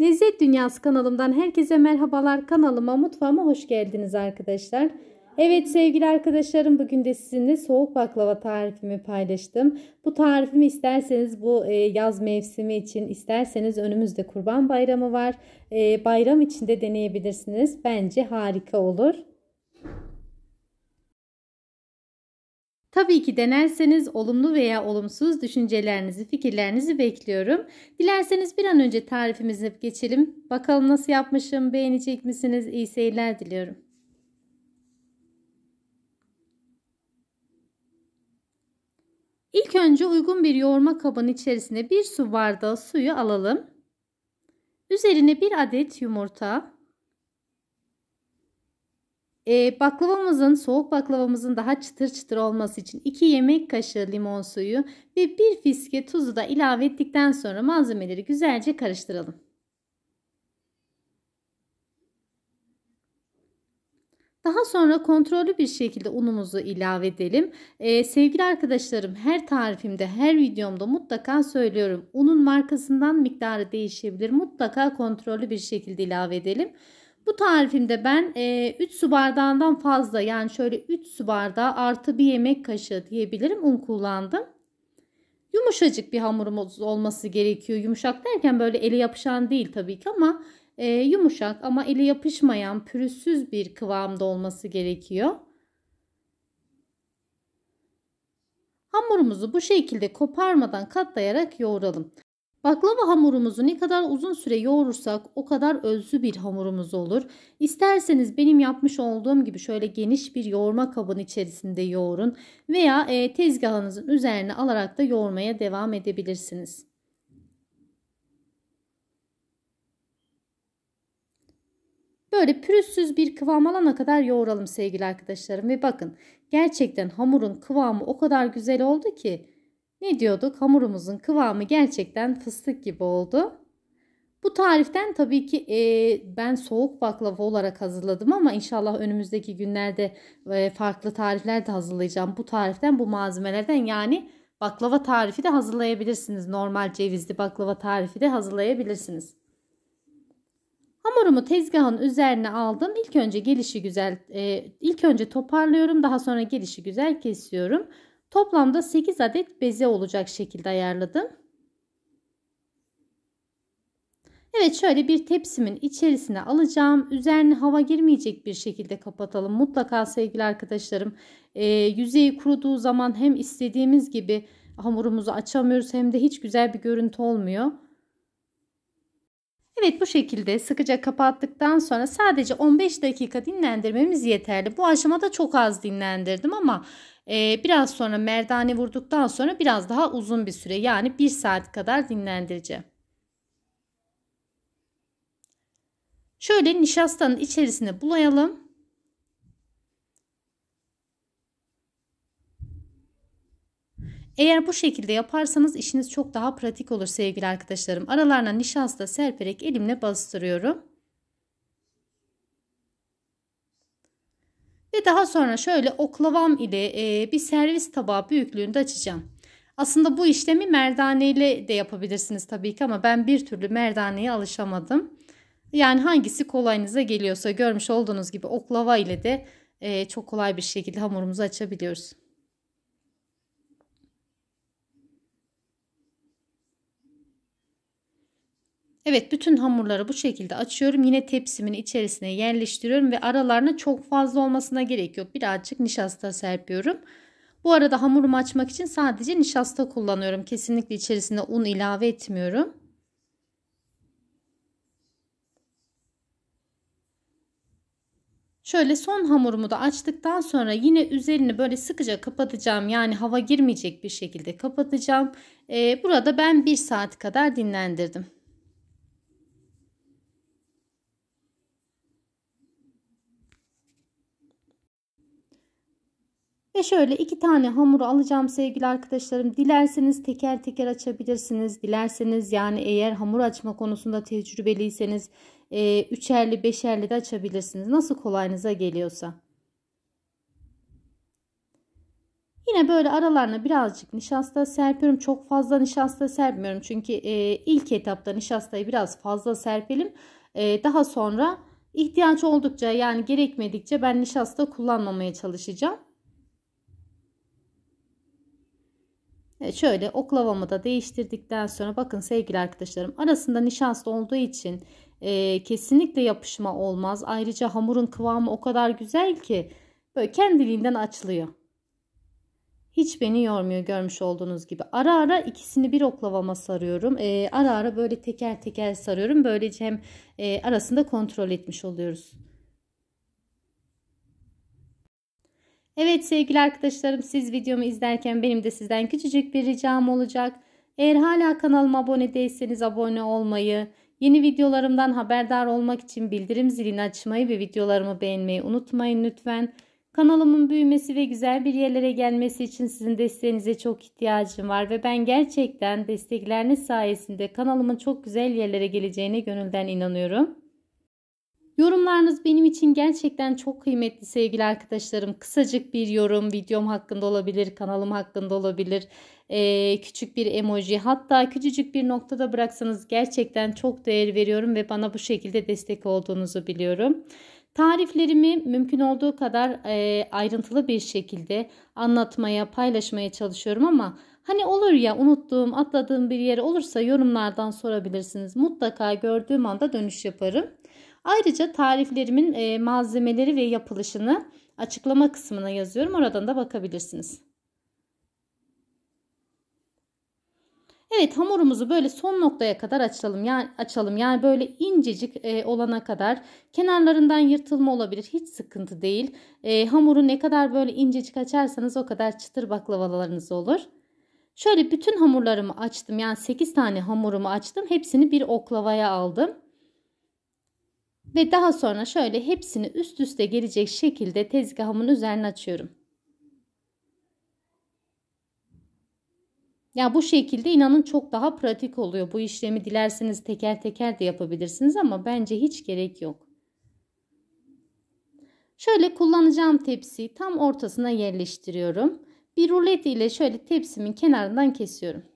Lezzet Dünyası kanalımdan herkese merhabalar. Kanalıma, mutfağıma hoş geldiniz arkadaşlar. Evet sevgili arkadaşlarım bugün de sizinle soğuk baklava tarifimi paylaştım. Bu tarifimi isterseniz bu e, yaz mevsimi için isterseniz önümüzde kurban bayramı var. E, bayram içinde deneyebilirsiniz. Bence harika olur. Tabii ki denerseniz olumlu veya olumsuz düşüncelerinizi, fikirlerinizi bekliyorum. Dilerseniz bir an önce tarifimizi geçelim. Bakalım nasıl yapmışım, beğenecek misiniz? İyi seyirler diliyorum. İlk önce uygun bir yoğurma kabının içerisine bir su bardağı suyu alalım. Üzerine bir adet yumurta, e, baklavamızın, soğuk baklavamızın daha çıtır çıtır olması için 2 yemek kaşığı limon suyu ve 1 fiske tuzu da ilave ettikten sonra malzemeleri güzelce karıştıralım. Daha sonra kontrollü bir şekilde unumuzu ilave edelim. Ee, sevgili arkadaşlarım her tarifimde, her videomda mutlaka söylüyorum. Unun markasından miktarı değişebilir. Mutlaka kontrollü bir şekilde ilave edelim. Bu tarifimde ben e, 3 su bardağından fazla yani şöyle 3 su bardağı artı bir yemek kaşığı diyebilirim un kullandım. Yumuşacık bir hamurumuz olması gerekiyor. Yumuşak derken böyle ele yapışan değil tabii ki ama e, yumuşak ama ele yapışmayan pürüzsüz bir kıvamda olması gerekiyor. Hamurumuzu bu şekilde koparmadan katlayarak yoğuralım. Baklava hamurumuzu ne kadar uzun süre yoğurursak o kadar özlü bir hamurumuz olur. İsterseniz benim yapmış olduğum gibi şöyle geniş bir yoğurma kabın içerisinde yoğurun veya e, tezgahınızın üzerine alarak da yoğurmaya devam edebilirsiniz. Böyle pürüzsüz bir kıvam alana kadar yoğuralım sevgili arkadaşlarım ve bakın gerçekten hamurun kıvamı o kadar güzel oldu ki ne diyorduk? Hamurumuzun kıvamı gerçekten fıstık gibi oldu. Bu tariften tabii ki e, ben soğuk baklava olarak hazırladım ama inşallah önümüzdeki günlerde e, farklı tarifler de hazırlayacağım. Bu tariften bu malzemelerden yani baklava tarifi de hazırlayabilirsiniz. Normal cevizli baklava tarifi de hazırlayabilirsiniz. Hamurumu tezgahın üzerine aldım. İlk önce gelişi güzel, e, ilk önce toparlıyorum. Daha sonra gelişi güzel kesiyorum. Toplamda 8 adet beze olacak şekilde ayarladım. Evet şöyle bir tepsimin içerisine alacağım. Üzerine hava girmeyecek bir şekilde kapatalım. Mutlaka sevgili arkadaşlarım e, yüzeyi kuruduğu zaman hem istediğimiz gibi hamurumuzu açamıyoruz hem de hiç güzel bir görüntü olmuyor. Evet bu şekilde sıkıca kapattıktan sonra sadece 15 dakika dinlendirmemiz yeterli. Bu aşamada çok az dinlendirdim ama e, biraz sonra merdane vurduktan sonra biraz daha uzun bir süre yani 1 saat kadar dinlendireceğim. Şöyle nişastanın içerisine bulayalım. Eğer bu şekilde yaparsanız işiniz çok daha pratik olur sevgili arkadaşlarım. Aralarına nişasta serperek elimle bastırıyorum. Ve daha sonra şöyle oklavam ile e, bir servis tabağı büyüklüğünde açacağım. Aslında bu işlemi merdane ile de yapabilirsiniz tabii ki ama ben bir türlü merdaneye alışamadım. Yani hangisi kolayınıza geliyorsa görmüş olduğunuz gibi oklava ile de e, çok kolay bir şekilde hamurumuzu açabiliyoruz. Evet bütün hamurları bu şekilde açıyorum. Yine tepsimin içerisine yerleştiriyorum ve aralarına çok fazla olmasına gerek yok. Birazcık nişasta serpiyorum. Bu arada hamurumu açmak için sadece nişasta kullanıyorum. Kesinlikle içerisine un ilave etmiyorum. Şöyle son hamurumu da açtıktan sonra yine üzerini böyle sıkıca kapatacağım. Yani hava girmeyecek bir şekilde kapatacağım. Ee, burada ben 1 saat kadar dinlendirdim. Ve şöyle iki tane hamuru alacağım sevgili arkadaşlarım. Dilerseniz teker teker açabilirsiniz. Dilerseniz yani eğer hamur açma konusunda tecrübeliyseniz e, üçerli beşerli de açabilirsiniz. Nasıl kolayınıza geliyorsa. Yine böyle aralarına birazcık nişasta serpiyorum. Çok fazla nişasta serpmiyorum. Çünkü e, ilk etapta nişastayı biraz fazla serpelim. E, daha sonra ihtiyaç oldukça yani gerekmedikçe ben nişasta kullanmamaya çalışacağım. E, şöyle oklavamı da değiştirdikten sonra bakın sevgili arkadaşlarım arasında nişasta olduğu için e, kesinlikle yapışma olmaz. Ayrıca hamurun kıvamı o kadar güzel ki böyle kendiliğinden açılıyor. Hiç beni yormuyor görmüş olduğunuz gibi. Ara ara ikisini bir oklavama sarıyorum. E, ara ara böyle teker teker sarıyorum. Böylece hem e, arasında kontrol etmiş oluyoruz. Evet sevgili arkadaşlarım siz videomu izlerken benim de sizden küçücük bir ricam olacak. Eğer hala kanalıma abone değilseniz abone olmayı, yeni videolarımdan haberdar olmak için bildirim zilini açmayı ve videolarımı beğenmeyi unutmayın lütfen. Kanalımın büyümesi ve güzel bir yerlere gelmesi için sizin desteğinize çok ihtiyacım var ve ben gerçekten destekleriniz sayesinde kanalımın çok güzel yerlere geleceğine gönülden inanıyorum. Yorumlarınız benim için gerçekten çok kıymetli sevgili arkadaşlarım. Kısacık bir yorum videom hakkında olabilir, kanalım hakkında olabilir. Ee, küçük bir emoji hatta küçücük bir noktada bıraksanız gerçekten çok değer veriyorum ve bana bu şekilde destek olduğunuzu biliyorum. Tariflerimi mümkün olduğu kadar e, ayrıntılı bir şekilde anlatmaya, paylaşmaya çalışıyorum ama hani olur ya unuttuğum, atladığım bir yer olursa yorumlardan sorabilirsiniz. Mutlaka gördüğüm anda dönüş yaparım. Ayrıca tariflerimin e, malzemeleri ve yapılışını açıklama kısmına yazıyorum. Oradan da bakabilirsiniz. Evet hamurumuzu böyle son noktaya kadar açalım. Yani açalım. Yani böyle incecik e, olana kadar kenarlarından yırtılma olabilir. Hiç sıkıntı değil. E, hamuru ne kadar böyle incecik açarsanız o kadar çıtır baklavalarınız olur. Şöyle bütün hamurlarımı açtım. Yani 8 tane hamurumu açtım. Hepsini bir oklavaya aldım. Ve daha sonra şöyle hepsini üst üste gelecek şekilde tezgahımın üzerine açıyorum. Ya bu şekilde inanın çok daha pratik oluyor. Bu işlemi dilerseniz teker teker de yapabilirsiniz ama bence hiç gerek yok. Şöyle kullanacağım tepsiyi tam ortasına yerleştiriyorum. Bir rulet ile şöyle tepsimin kenarından kesiyorum.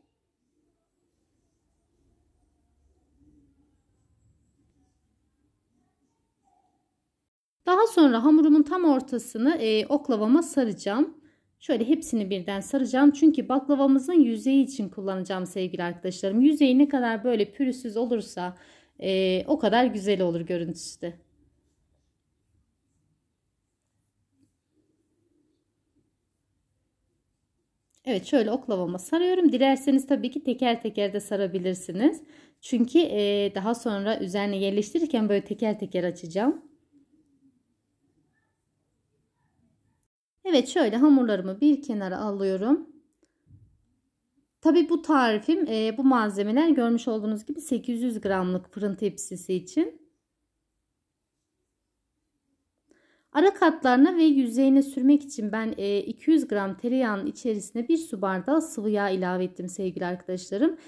sonra hamurumun tam ortasını e, oklavama saracağım. Şöyle hepsini birden saracağım. Çünkü baklavamızın yüzeyi için kullanacağım sevgili arkadaşlarım. Yüzeyi ne kadar böyle pürüzsüz olursa e, o kadar güzel olur görüntüsü de. Evet şöyle oklavama sarıyorum. Dilerseniz tabii ki teker teker de sarabilirsiniz. Çünkü e, daha sonra üzerine yerleştirirken böyle teker teker açacağım. Evet şöyle hamurlarımı bir kenara alıyorum. Tabi bu tarifim e, bu malzemeler görmüş olduğunuz gibi 800 gramlık fırın tepsisi için. Ara katlarına ve yüzeyine sürmek için ben 200 e, gram tereyağının içerisine bir su bardağı sıvı yağ ilave ettim sevgili arkadaşlarım.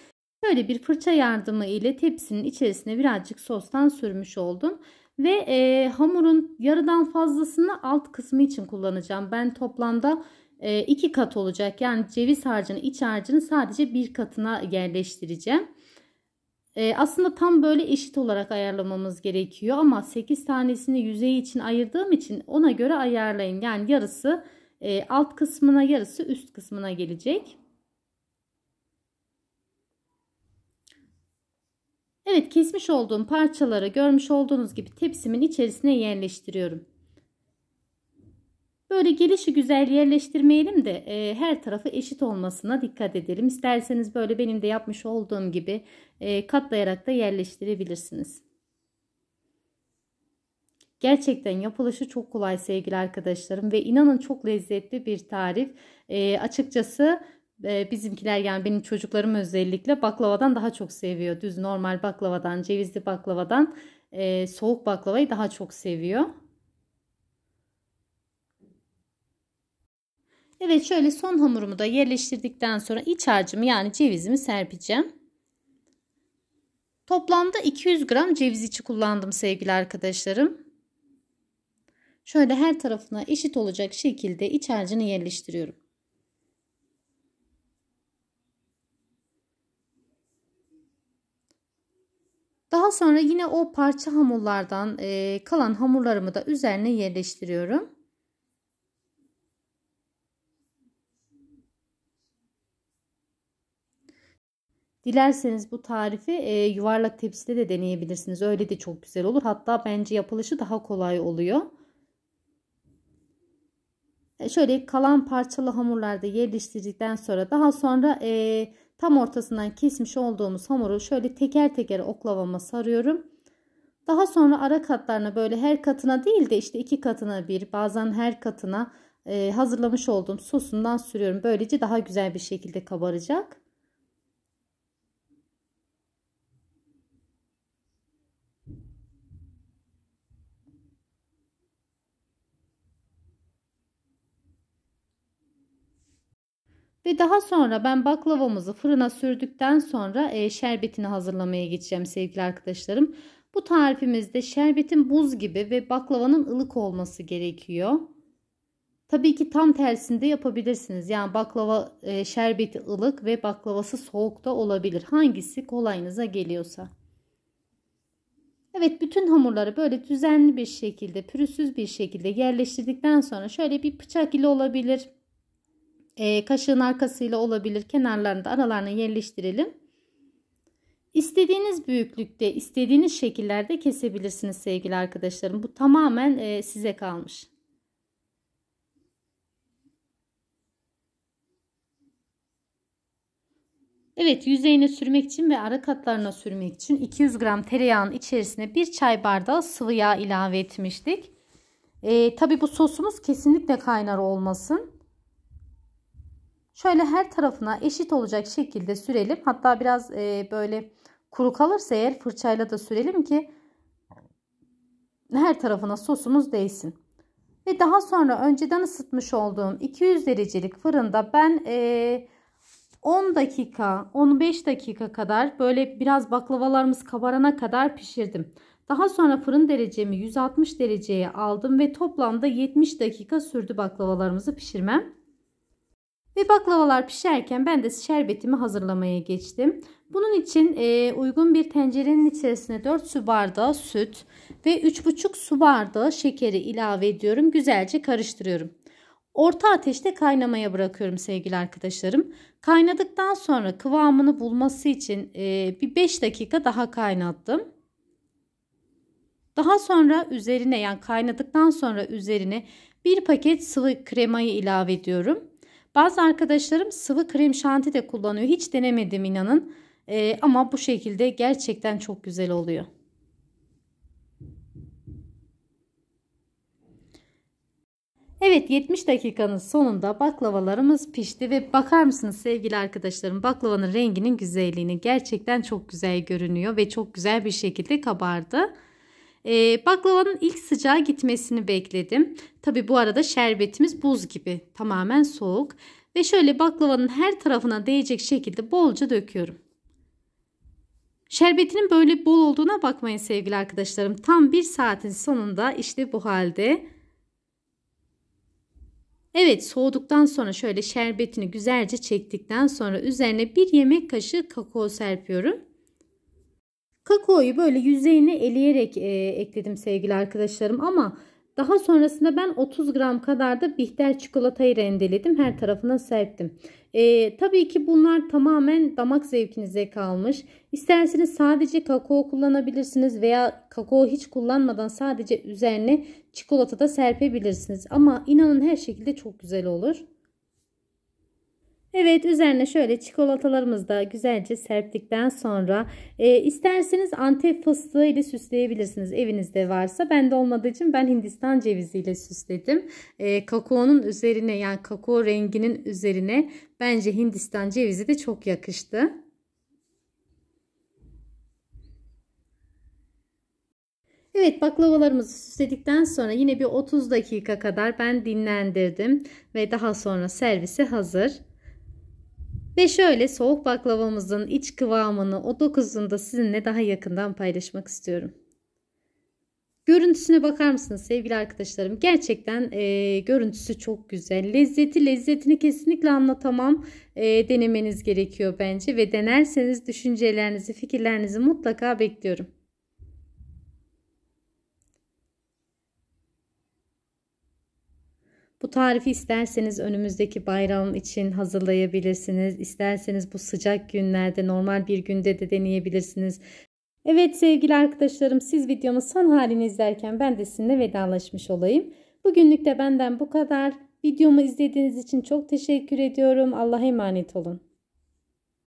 Böyle bir fırça yardımı ile tepsinin içerisine birazcık sostan sürmüş oldum. Ve e, hamurun yarıdan fazlasını alt kısmı için kullanacağım. Ben toplamda e, iki kat olacak. Yani ceviz harcını iç harcını sadece bir katına yerleştireceğim. E, aslında tam böyle eşit olarak ayarlamamız gerekiyor. Ama 8 tanesini yüzeyi için ayırdığım için ona göre ayarlayın. Yani yarısı e, alt kısmına yarısı üst kısmına gelecek. Evet kesmiş olduğum parçaları görmüş olduğunuz gibi tepsimin içerisine yerleştiriyorum. Böyle gelişi güzel yerleştirmeyelim de e, her tarafı eşit olmasına dikkat edelim. İsterseniz böyle benim de yapmış olduğum gibi e, katlayarak da yerleştirebilirsiniz. Gerçekten yapılışı çok kolay sevgili arkadaşlarım ve inanın çok lezzetli bir tarif. E, açıkçası e, bizimkiler yani benim çocuklarım özellikle baklavadan daha çok seviyor. Düz normal baklavadan, cevizli baklavadan e, soğuk baklavayı daha çok seviyor. Evet şöyle son hamurumu da yerleştirdikten sonra iç harcımı yani cevizimi serpeceğim. Toplamda 200 gram ceviz içi kullandım sevgili arkadaşlarım. Şöyle her tarafına eşit olacak şekilde iç harcını yerleştiriyorum. Daha sonra yine o parça hamurlardan e, kalan hamurlarımı da üzerine yerleştiriyorum. Dilerseniz bu tarifi e, yuvarlak tepside de deneyebilirsiniz. Öyle de çok güzel olur. Hatta bence yapılışı daha kolay oluyor. E, şöyle kalan parçalı hamurlarda yerleştirdikten sonra daha sonra e, Tam ortasından kesmiş olduğumuz hamuru şöyle teker teker oklavama sarıyorum. Daha sonra ara katlarına böyle her katına değil de işte iki katına bir bazen her katına e, hazırlamış olduğum sosundan sürüyorum. Böylece daha güzel bir şekilde kabaracak. Ve daha sonra ben baklavamızı fırına sürdükten sonra e, şerbetini hazırlamaya geçeceğim sevgili arkadaşlarım. Bu tarifimizde şerbetin buz gibi ve baklavanın ılık olması gerekiyor. Tabii ki tam tersinde yapabilirsiniz. Yani baklava e, şerbeti ılık ve baklavası soğuk da olabilir. Hangisi kolayınıza geliyorsa. Evet bütün hamurları böyle düzenli bir şekilde pürüzsüz bir şekilde yerleştirdikten sonra şöyle bir bıçak ile olabilir e, kaşığın arkasıyla olabilir kenarlarını da aralarına yerleştirelim. İstediğiniz büyüklükte, istediğiniz şekillerde kesebilirsiniz sevgili arkadaşlarım. Bu tamamen e, size kalmış. Evet yüzeyine sürmek için ve ara katlarına sürmek için 200 gram tereyağın içerisine bir çay bardağı sıvı yağ ilave etmiştik. ee, Tabi bu sosumuz kesinlikle kaynar olmasın. Şöyle her tarafına eşit olacak şekilde sürelim. Hatta biraz e, böyle kuru kalırsa eğer fırçayla da sürelim ki her tarafına sosumuz değsin. Ve daha sonra önceden ısıtmış olduğum 200 derecelik fırında ben e, 10 dakika 15 dakika kadar böyle biraz baklavalarımız kabarana kadar pişirdim. Daha sonra fırın derecemi 160 dereceye aldım ve toplamda 70 dakika sürdü baklavalarımızı pişirmem. Ve baklavalar pişerken ben de şerbetimi hazırlamaya geçtim. Bunun için e, uygun bir tencerenin içerisine 4 su bardağı süt ve 3,5 su bardağı şekeri ilave ediyorum. Güzelce karıştırıyorum. Orta ateşte kaynamaya bırakıyorum sevgili arkadaşlarım. Kaynadıktan sonra kıvamını bulması için e, bir 5 dakika daha kaynattım. Daha sonra üzerine yani kaynadıktan sonra üzerine bir paket sıvı kremayı ilave ediyorum. Bazı arkadaşlarım sıvı krem şanti de kullanıyor. Hiç denemedim inanın. Ee, ama bu şekilde gerçekten çok güzel oluyor. Evet 70 dakikanın sonunda baklavalarımız pişti ve bakar mısınız sevgili arkadaşlarım baklavanın renginin güzelliğini gerçekten çok güzel görünüyor ve çok güzel bir şekilde kabardı. E, baklavanın ilk sıcağı gitmesini bekledim. Tabi bu arada şerbetimiz buz gibi tamamen soğuk. Ve şöyle baklavanın her tarafına değecek şekilde bolca döküyorum. Şerbetinin böyle bol olduğuna bakmayın sevgili arkadaşlarım. Tam bir saatin sonunda işte bu halde. Evet soğuduktan sonra şöyle şerbetini güzelce çektikten sonra üzerine bir yemek kaşığı kakao serpiyorum. Kakaoyu böyle yüzeyini eleyerek e, ekledim sevgili arkadaşlarım ama daha sonrasında ben 30 gram kadar da bihter çikolatayı rendeledim. Her tarafına serptim. Ee, tabii ki bunlar tamamen damak zevkinize kalmış. İsterseniz sadece kakao kullanabilirsiniz veya kakao hiç kullanmadan sadece üzerine çikolata da serpebilirsiniz. Ama inanın her şekilde çok güzel olur. Evet üzerine şöyle çikolatalarımızı da güzelce serptikten sonra e, isterseniz antep fıstığı ile süsleyebilirsiniz. Evinizde varsa bende olmadığı için ben hindistan cevizi ile süsledim. E, kakaonun üzerine yani kakao renginin üzerine bence hindistan cevizi de çok yakıştı. Evet baklavalarımızı süsledikten sonra yine bir 30 dakika kadar ben dinlendirdim ve daha sonra servisi hazır. Ve şöyle soğuk baklavamızın iç kıvamını o dokuzunda sizinle daha yakından paylaşmak istiyorum. Görüntüsüne bakar mısınız sevgili arkadaşlarım? Gerçekten e, görüntüsü çok güzel. Lezzeti lezzetini kesinlikle anlatamam. E, denemeniz gerekiyor bence ve denerseniz düşüncelerinizi, fikirlerinizi mutlaka bekliyorum. Bu tarifi isterseniz önümüzdeki bayram için hazırlayabilirsiniz. İsterseniz bu sıcak günlerde normal bir günde de deneyebilirsiniz. Evet sevgili arkadaşlarım siz videomun son halini izlerken ben de sizinle vedalaşmış olayım. Bugünlük de benden bu kadar. Videomu izlediğiniz için çok teşekkür ediyorum. Allah'a emanet olun.